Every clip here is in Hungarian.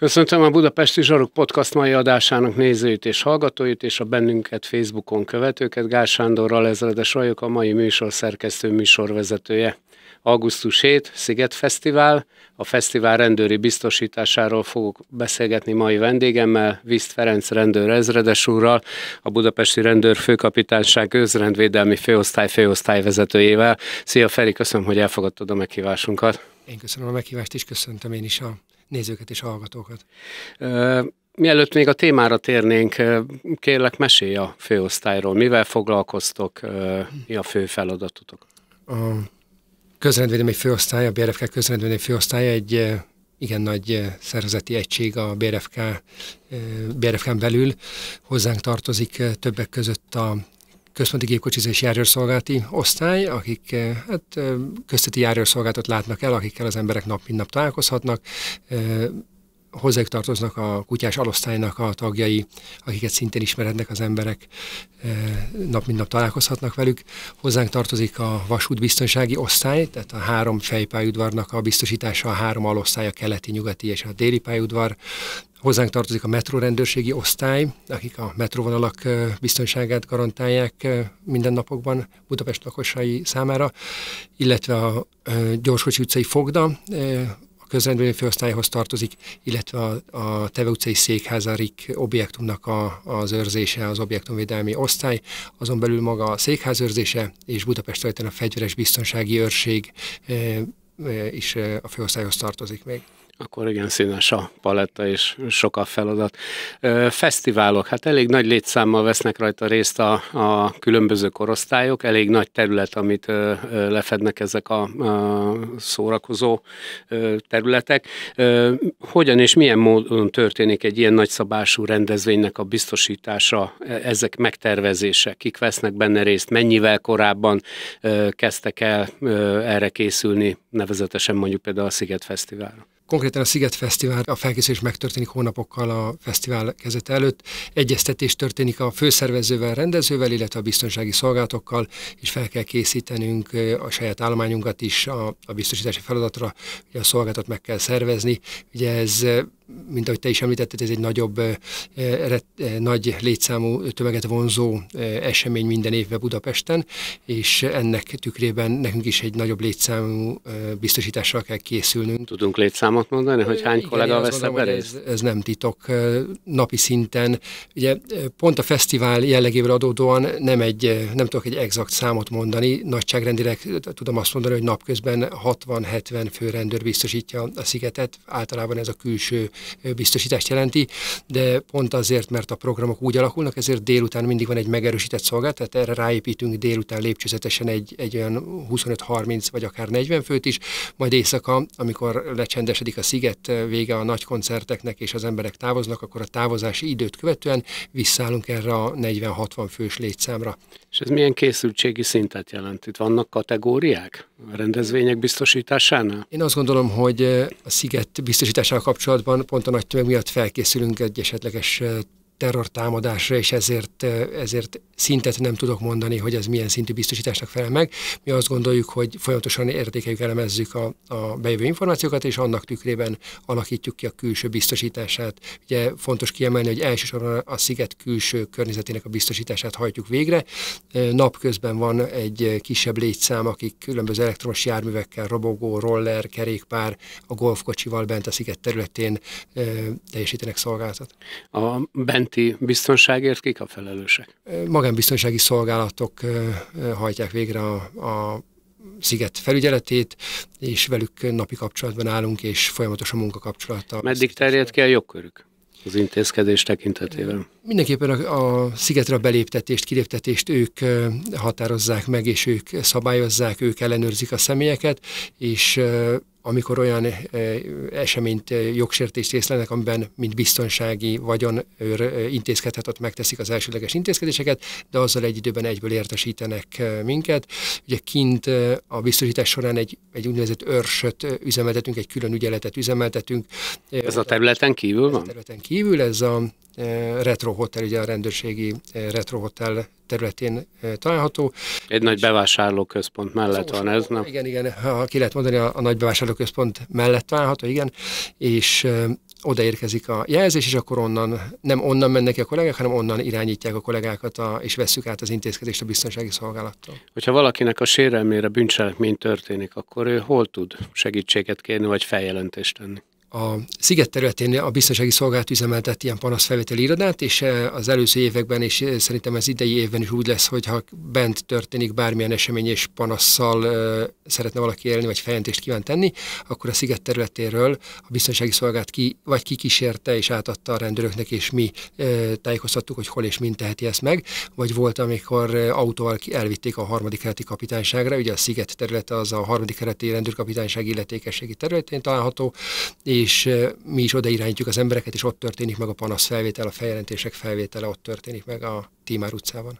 Köszöntöm a Budapesti Zsaruk podcast mai adásának nézőit és hallgatóit, és a bennünket Facebookon követőket. Gál Sándorral ezredes vagyok, a mai műsor szerkesztő műsorvezetője. Augusztus 7, Sziget Fesztivál. A fesztivál rendőri biztosításáról fogok beszélgetni mai vendégemmel, Viszt Ferenc rendőr ezredes úrral, a Budapesti Rendőr Főkapitányság Özrendvédelmi Főosztály főosztályvezetőjével. Szia Feri, köszönöm, hogy elfogadtad a meghívásunkat. Én köszönöm a meghívást, és köszöntöm én is a nézőket és hallgatókat. Mielőtt még a témára térnénk, kérlek mesélj a főosztályról. Mivel foglalkoztok, mi a fő feladatotok? A közrendvédelmi főosztály, a BRFK közrendvédelmi főosztály egy igen nagy szervezeti egység a BRFK, BRFK-n belül. Hozzánk tartozik többek között a központi gépkocsizás járőrszolgálati osztály, akik eh, hát, eh, közteti járőrszolgálatot látnak el, akikkel az emberek nap mint nap találkozhatnak, eh, hozzá tartoznak a kutyás alosztálynak a tagjai, akiket szintén ismerednek az emberek, eh, nap mint nap találkozhatnak velük. Hozzánk tartozik a vasútbiztonsági osztály, tehát a három fejpályudvarnak a biztosítása, a három alosztály, a keleti, nyugati és a déli pályudvar. Hozzánk tartozik a metrórendőrségi osztály, akik a metróvonalak eh, biztonságát garantálják eh, mindennapokban Budapest lakosai számára, illetve a Gyorskocsi utcai fogda, közrendbeli főosztályhoz tartozik, illetve a, a Teve utcai székházárik objektumnak a, az őrzése, az objektumvédelmi osztály, azon belül maga a székház őrzése és Budapest a fegyveres biztonsági őrség eh, eh, is eh, a főosztályhoz tartozik még akkor igen színes a paletta és sok a feladat. Fesztiválok, hát elég nagy létszámmal vesznek rajta részt a, a különböző korosztályok, elég nagy terület, amit lefednek ezek a, a szórakozó területek. Hogyan és milyen módon történik egy ilyen nagyszabású rendezvénynek a biztosítása, e, ezek megtervezése, kik vesznek benne részt, mennyivel korábban kezdtek el erre készülni, nevezetesen mondjuk például a Sziget Fesztiválra? Konkrétan a Sziget Fesztivál, a felkészülés megtörténik hónapokkal a fesztivál kezete előtt. Egyeztetés történik a főszervezővel, rendezővel, illetve a biztonsági szolgálatokkal, és fel kell készítenünk eh, a saját állományunkat is a, a biztosítási feladatra, hogy a szolgáltat meg kell szervezni. Ugye ez eh, mint ahogy te is említetted, ez egy nagyobb, eh, nagy létszámú tömeget vonzó esemény minden évben Budapesten, és ennek tükrében nekünk is egy nagyobb létszámú biztosítással kell készülnünk. Tudunk létszámot? számot mondani, hogy hány kollega vesz ebben részt? Ez, ez nem titok napi szinten. Ugye pont a fesztivál jellegéből adódóan nem, egy, nem tudok egy exakt számot mondani, nagyságrendileg tudom azt mondani, hogy napközben 60-70 főrendőr biztosítja a szigetet, általában ez a külső biztosítást jelenti, de pont azért, mert a programok úgy alakulnak, ezért délután mindig van egy megerősített tehát erre ráépítünk délután lépcsőzetesen egy, egy olyan 25-30 vagy akár 40 főt is, majd éjszaka, amikor lecsendesedik közelik a sziget eh, vége a nagy koncerteknek, és az emberek távoznak, akkor a távozási időt követően visszállunk erre a 40-60 fős létszámra. És ez milyen készültségi szintet jelent? Itt vannak kategóriák a rendezvények biztosításánál? Én azt gondolom, hogy eh, a sziget biztosításával kapcsolatban pont a nagy tömeg miatt felkészülünk egy esetleges eh, terrortámadásra, és ezért, ezért szintet nem tudok mondani, hogy ez milyen szintű biztosításnak felel meg. Mi azt gondoljuk, hogy folyamatosan értékeljük, elemezzük a, a bejövő információkat, és annak tükrében alakítjuk ki a külső biztosítását. Ugye fontos kiemelni, hogy elsősorban a sziget külső környezetének a biztosítását hajtjuk végre. Napközben van egy kisebb létszám, akik különböző elektromos járművekkel, robogó, roller, kerékpár, a golfkocsival bent a sziget területén teljesítenek szolgáltat. A bent közúti biztonságért kik a felelősek? Magánbiztonsági szolgálatok hajtják végre a, a sziget felügyeletét, és velük napi kapcsolatban állunk, és folyamatos a munkakapcsolata. Meddig terjed ki a jogkörük? az intézkedés tekintetében? Mindenképpen a, a szigetre beléptetést, kiléptetést ők határozzák meg, és ők szabályozzák, ők ellenőrzik a személyeket, és amikor olyan eh, eseményt, eh, jogsértést észlenek, amiben mint biztonsági vagyonőr eh, intézkedhet, ott megteszik az elsőleges intézkedéseket, de azzal egy időben egyből értesítenek minket. Ugye kint a biztosítás során egy, egy úgynevezett őrsöt üzemeltetünk, egy külön ügyeletet üzemeltetünk. Ez a területen kívül van? Ez a területen kívül, ez a Retro Hotel, ugye a rendőrségi Retro Hotel területén található. Egy nagy bevásárlóközpont mellett szóval van ez, nem? Igen, igen, ha ki lehet mondani, a, a nagy bevásárlóközpont mellett található, igen, és odaérkezik a jelzés, és akkor onnan, nem onnan mennek a kollégák, hanem onnan irányítják a kollégákat, a, és vesszük át az intézkedést a biztonsági szolgálattól. Hogyha valakinek a sérelmére bűncselekmény történik, akkor ő hol tud segítséget kérni, vagy feljelentést tenni? a sziget területén a biztonsági szolgálat üzemeltet ilyen panaszfelvételi irodát, és eh, az előző években, és eh, szerintem az idei évben is úgy lesz, hogy ha bent történik bármilyen esemény és panasszal eh, szeretne valaki élni, vagy feljelentést kíván tenni, akkor a sziget területéről a biztonsági szolgálat ki, vagy kikísérte és átadta a rendőröknek, és mi tájékoztattuk, hogy hol és mint teheti ezt meg, vagy volt, amikor autóval elvitték a harmadik kereti kapitányságra, ugye a sziget területe az a harmadik kereti rendőrkapitányság illetékességi területén található, és és mi is oda irányítjuk az embereket, és ott történik meg a panasz felvétel, a feljelentések felvétele, ott történik meg a Tímár utcában.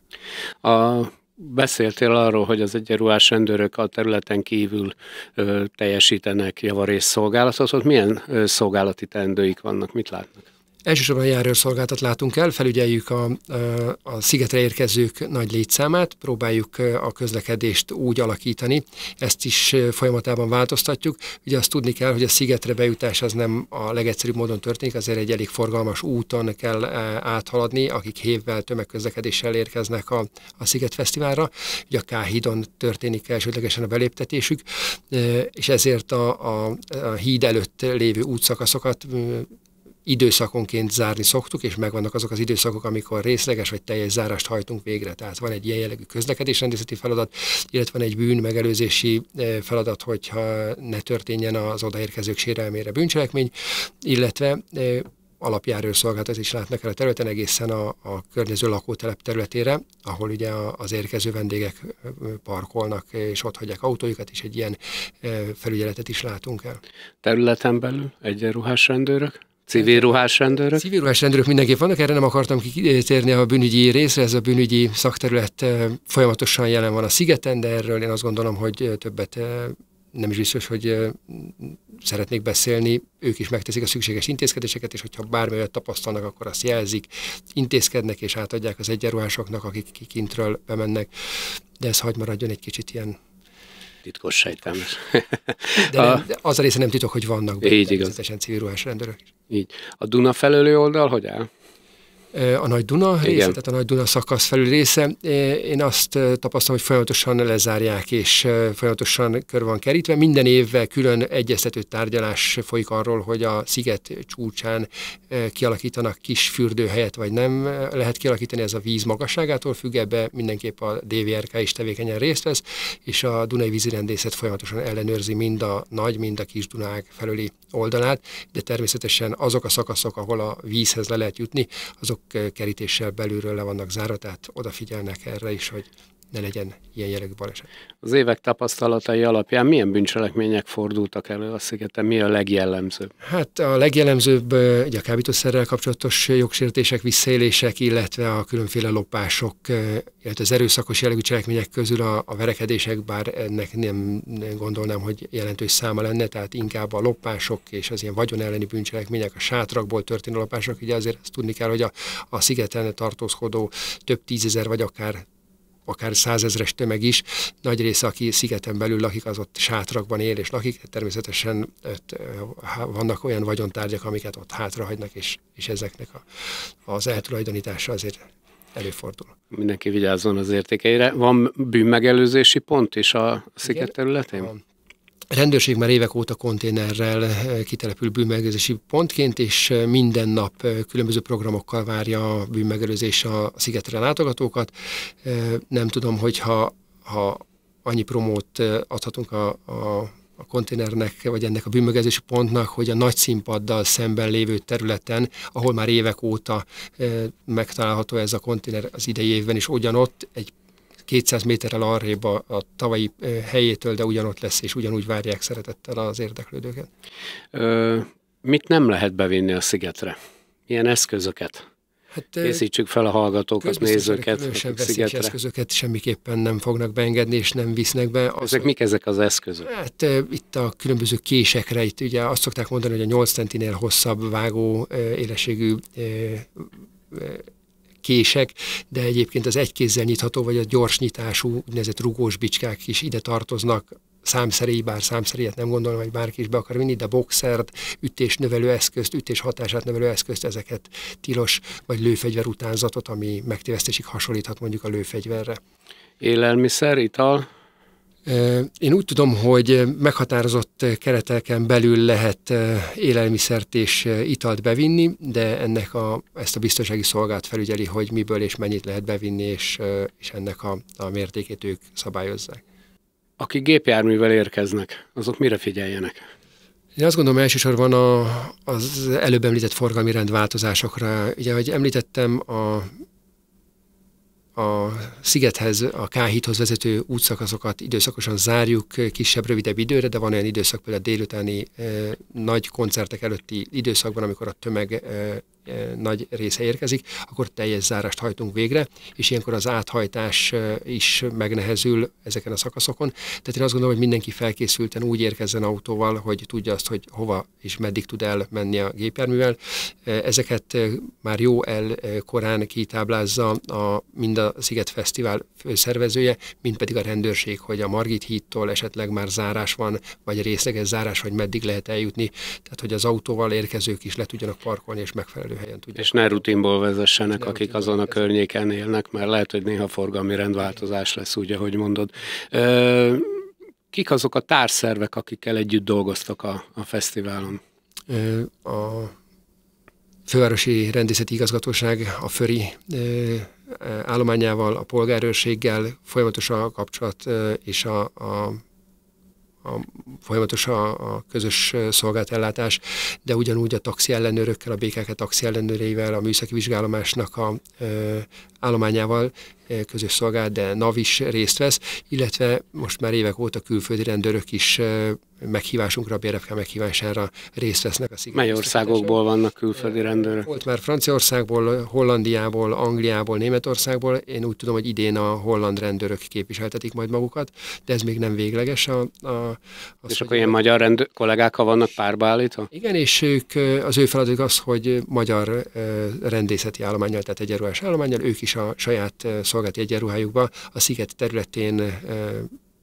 A Beszéltél arról, hogy az egyenruhás rendőrök a területen kívül ö, teljesítenek javarész szolgálatot, ott milyen ö, szolgálati teendőik vannak, mit látnak? Elsősorban járőrszolgáltat látunk el, felügyeljük a, a szigetre érkezők nagy létszámát, próbáljuk a közlekedést úgy alakítani, ezt is folyamatában változtatjuk. Ugye azt tudni kell, hogy a szigetre bejutás az nem a legegyszerűbb módon történik, azért egy elég forgalmas úton kell áthaladni, akik hévvel tömegközlekedéssel érkeznek a, a Fesztiválra. Ugye a K-hídon történik elsődlegesen a beléptetésük, és ezért a, a, a híd előtt lévő útszakaszokat időszakonként zárni szoktuk, és megvannak azok az időszakok, amikor részleges vagy teljes zárást hajtunk végre. Tehát van egy ilyen jellegű közlekedésrendészeti feladat, illetve van egy bűn megelőzési eh, feladat, hogyha ne történjen az odaérkezők sérelmére bűncselekmény, illetve eh, alapjárő szolgáltat is látnak el a területen egészen a, a környező lakótelep területére, ahol ugye az érkező vendégek eh, parkolnak és ott hagyják autójukat, és egy ilyen felügyeletet is látunk el. Területen belül egyenruhás rendőrök? Civil ruhás rendőrök? Civil ruhás rendőrök mindenképp vannak, erre nem akartam kitérni a bűnügyi részre, ez a bűnügyi szakterület folyamatosan jelen van a szigeten, de erről én azt gondolom, hogy többet nem is biztos, hogy szeretnék beszélni, ők is megteszik a szükséges intézkedéseket, és hogyha bármi tapasztalnak, akkor azt jelzik, intézkednek és átadják az egyenruhásoknak, akik kintről bemennek, de ez hagy maradjon egy kicsit ilyen titkos sejtem. De, nem, de az a része nem titok, hogy vannak benne, így igaz. civil ruhás rendőrök is. Így. A Duna felőli oldal hogy áll? a Nagy Duna Igen. tehát a Nagy Duna szakasz felül része. Én azt tapasztalom, hogy folyamatosan lezárják, és folyamatosan kör van kerítve. Minden évvel külön egyeztető tárgyalás folyik arról, hogy a sziget csúcsán kialakítanak kis fürdőhelyet, vagy nem lehet kialakítani, ez a víz magasságától függ, ebbe mindenképp a DVRK is tevékenyen részt vesz, és a Dunai vízirendészet folyamatosan ellenőrzi mind a nagy, mind a kis Dunák felőli oldalát, de természetesen azok a szakaszok, ahol a vízhez le lehet jutni, azok Eh, kerítéssel belülről le vannak zárva, tehát odafigyelnek erre is, hogy ne legyen ilyen jellegű baleset. Az évek tapasztalatai alapján milyen bűncselekmények fordultak elő a szigeten? Mi a legjellemzőbb? Hát a legjellemzőbb ugye a kábítószerrel kapcsolatos jogsértések, visszaélések, illetve a különféle lopások, illetve az erőszakos jellegű cselekmények közül a, a verekedések, bár ennek nem, nem gondolnám, hogy jelentős száma lenne, tehát inkább a lopások és az ilyen vagyon elleni bűncselekmények, a sátrakból történő lopások, ugye azért azt tudni kell, hogy a, a szigeten tartózkodó több tízezer vagy akár akár százezres tömeg is, nagy része, aki szigeten belül lakik, az ott sátrakban él és lakik, természetesen ott hát, eh, vannak olyan vagyontárgyak, amiket ott hátrahagynak, és, és ezeknek a, az eltulajdonítása azért előfordul. Mindenki vigyázzon az értékeire. Van bűnmegelőzési pont is a sziget területén? Van rendőrség már évek óta konténerrel eh, kitelepül bűnmegelőzési pontként, és eh, minden nap eh, különböző programokkal várja a bűnmegelőzés a szigetre látogatókat. Nem tudom, hogy ha, ha annyi promót adhatunk a, a a konténernek, vagy ennek a bűnmögezési pontnak, hogy a nagy színpaddal szemben lévő területen, ahol már évek óta e, megtalálható ez a konténer az idei évben is ugyanott, egy 200 méterrel arrébb a, a tavalyi helyétől, de ugyanott lesz, és ugyanúgy várják szeretettel az érdeklődőket. Ö, mit nem lehet bevinni a szigetre? Ilyen eszközöket? Hát, Készítsük fel a hallgatókat, nézőket. Különösebb szigetre. eszközöket semmiképpen nem fognak beengedni, és nem visznek be. Azt, ezek mik ezek az eszközök? Hát itt a különböző késekre, itt ugye azt szokták mondani, hogy a 8 centinél hosszabb vágó élességű kések, de egyébként az egy kézzel nyitható, vagy a gyors nyitású úgynevezett rugós bicskák is ide tartoznak, számszerei, bár számszerét nem gondolom, hogy bárki is be akar vinni, de boxert, növelő eszközt, ütés hatását növelő eszközt, ezeket tilos, vagy lőfegyver utánzatot, ami megtévesztésig hasonlíthat mondjuk a lőfegyverre. Élelmiszer, ital? Én úgy tudom, hogy meghatározott kereteken belül lehet élelmiszert és italt bevinni, de ennek a, ezt a biztonsági szolgált felügyeli, hogy miből és mennyit lehet bevinni, és, és ennek a, a mértékét ők szabályozzák. Akik gépjárművel érkeznek, azok mire figyeljenek? Én azt gondolom elsősorban a, az előbb említett forgalmi rendváltozásokra. Ugye, ahogy említettem, a a szigethez, a Káhíthoz vezető útszakaszokat időszakosan zárjuk kisebb, rövidebb időre, de van olyan időszak például a délutáni eh, nagy koncertek előtti időszakban, amikor a tömeg eh, nagy része érkezik, akkor teljes zárást hajtunk végre, és ilyenkor az áthajtás is megnehezül ezeken a szakaszokon. Tehát én azt gondolom, hogy mindenki felkészülten úgy érkezzen autóval, hogy tudja azt, hogy hova és meddig tud elmenni a gépjárművel. Ezeket már jó el korán kitáblázza a, mind a Sziget Fesztivál szervezője, mint pedig a rendőrség, hogy a Margit hídtól esetleg már zárás van, vagy részleges zárás, hogy meddig lehet eljutni. Tehát, hogy az autóval érkezők is le tudjanak parkolni és megfelelő helyen tudják. És ne rutinból vezessenek, ne akik rutinból azon a környéken élnek, mert lehet, hogy néha forgalmi rendváltozás lesz, úgy, ahogy mondod. Ö, kik azok a társzervek, akikkel együtt dolgoztak a, a fesztiválon? a Fővárosi Rendészeti Igazgatóság a Föri állományával, a polgárőrséggel folyamatosan a kapcsolat és a, a a, folyamatos a, a közös szolgáltellátás, de ugyanúgy a taxi ellenőrökkel, a BKK taxi ellenőreivel, a műszaki vizsgálomásnak a ö, állományával közös szolgálat, de NAV is részt vesz, illetve most már évek óta külföldi rendőrök is meghívásunkra, a BRFK meghívására részt vesznek a Mely országokból vannak külföldi rendőrök? Volt már Franciaországból, Hollandiából, Angliából, Németországból. Én úgy tudom, hogy idén a holland rendőrök képviseltetik majd magukat, de ez még nem végleges. A, a, az, és akkor ilyen magyar rendőr kollégákkal vannak állítva? Igen, és ők, az ő feladatuk az, hogy magyar rendészeti állományjal, tehát egyenruhás állományjal, ők is a saját szolgálatot szolgálati egyenruhájukba a sziget területén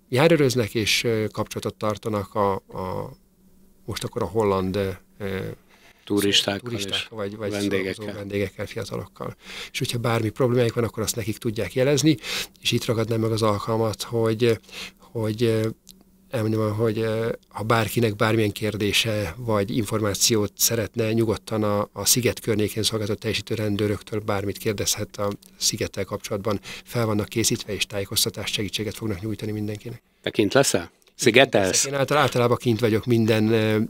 járőröznek és kapcsolatot tartanak a, a most akkor a holland turistákkal, turistákkal vagy, vagy vendégekkel. vendégekkel, fiatalokkal. És hogyha bármi problémáik van, akkor azt nekik tudják jelezni, és itt ragadnám meg az alkalmat, hogy, hogy elmondom, hogy eh, ha bárkinek bármilyen kérdése vagy információt szeretne, nyugodtan a, a sziget környékén szolgáltató teljesítő rendőröktől bármit kérdezhet a szigettel kapcsolatban. Fel vannak készítve és tájékoztatást, segítséget fognak nyújtani mindenkinek. Te kint leszel? Szigetelsz? Én általában kint vagyok minden eh, eh,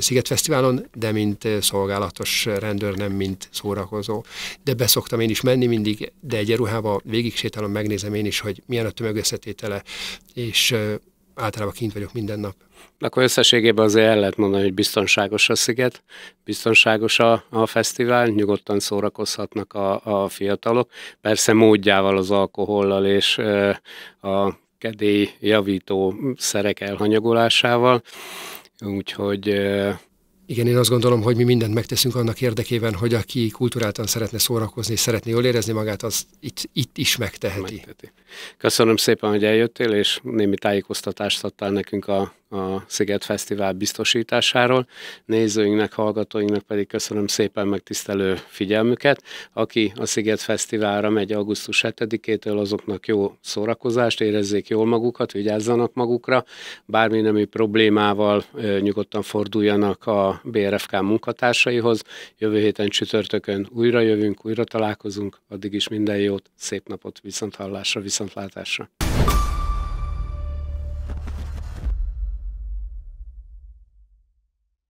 szigetfesztiválon, de mint szolgálatos rendőr, nem mint szórakozó. De beszoktam én is menni mindig, de egy ruhába végig sétálom, megnézem én is, hogy milyen a tömegösszetétele, és általában kint vagyok minden nap. Akkor összességében azért el lehet mondani, hogy biztonságos a sziget, biztonságos a, a fesztivál, nyugodtan szórakozhatnak a, a fiatalok. Persze módjával az alkohollal és e, a kedély javító szerek elhanyagolásával, úgyhogy e, igen, én azt gondolom, hogy mi mindent megteszünk annak érdekében, hogy aki kulturáltan szeretne szórakozni, szeretné jól érezni magát, az itt, itt is megteheti. megteheti. Köszönöm szépen, hogy eljöttél, és némi tájékoztatást adtál nekünk a a Sziget Fesztivál biztosításáról. Nézőinknek, hallgatóinknak pedig köszönöm szépen megtisztelő figyelmüket. Aki a Sziget Fesztiválra megy augusztus 7-től, azoknak jó szórakozást, érezzék jól magukat, vigyázzanak magukra, bármi nemű problémával nyugodtan forduljanak a BRFK munkatársaihoz. Jövő héten csütörtökön újra jövünk, újra találkozunk, addig is minden jót, szép napot, viszont hallásra, látásra.